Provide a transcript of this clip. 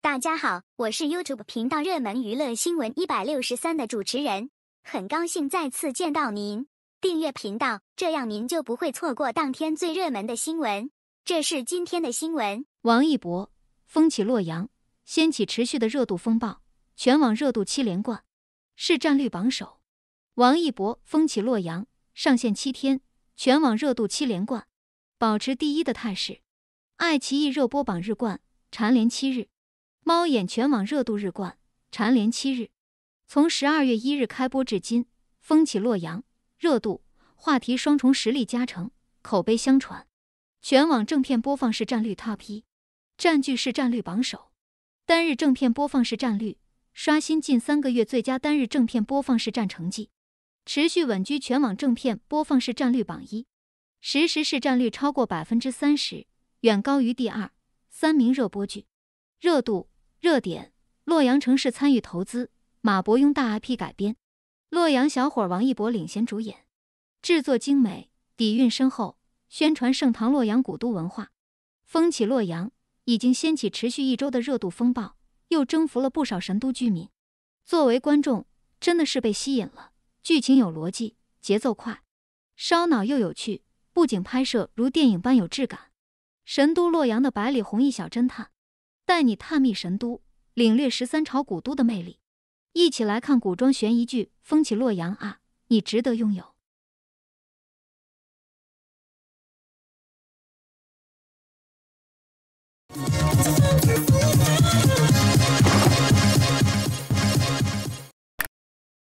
大家好，我是 YouTube 频道热门娱乐新闻一百六十三的主持人，很高兴再次见到您。订阅频道，这样您就不会错过当天最热门的新闻。这是今天的新闻：王一博《风起洛阳》掀起持续的热度风暴，全网热度七连冠，是战率榜首。王一博《风起洛阳》上线七天，全网热度七连冠，保持第一的态势。爱奇艺热播榜日冠，蝉联七日。猫眼全网热度日冠，蝉联七日。从十二月一日开播至今，风起洛阳热度话题双重实力加成，口碑相传。全网正片播放式战率 TOP，一，占据市战率榜首。单日正片播放式战率刷新近三个月最佳单日正片播放式战成绩，持续稳居全网正片播放式战率榜一。实时市战率超过百分之三十，远高于第二、三名热播剧热度。热点：洛阳城市参与投资，马伯庸大 IP 改编，洛阳小伙王一博领衔主演，制作精美，底蕴深厚，宣传盛唐洛阳古都文化。《风起洛阳》已经掀起持续一周的热度风暴，又征服了不少神都居民。作为观众，真的是被吸引了，剧情有逻辑，节奏快，烧脑又有趣，不仅拍摄如电影般有质感。神都洛阳的百里红一小侦探。带你探秘神都，领略十三朝古都的魅力，一起来看古装悬疑剧《风起洛阳》啊，你值得拥有。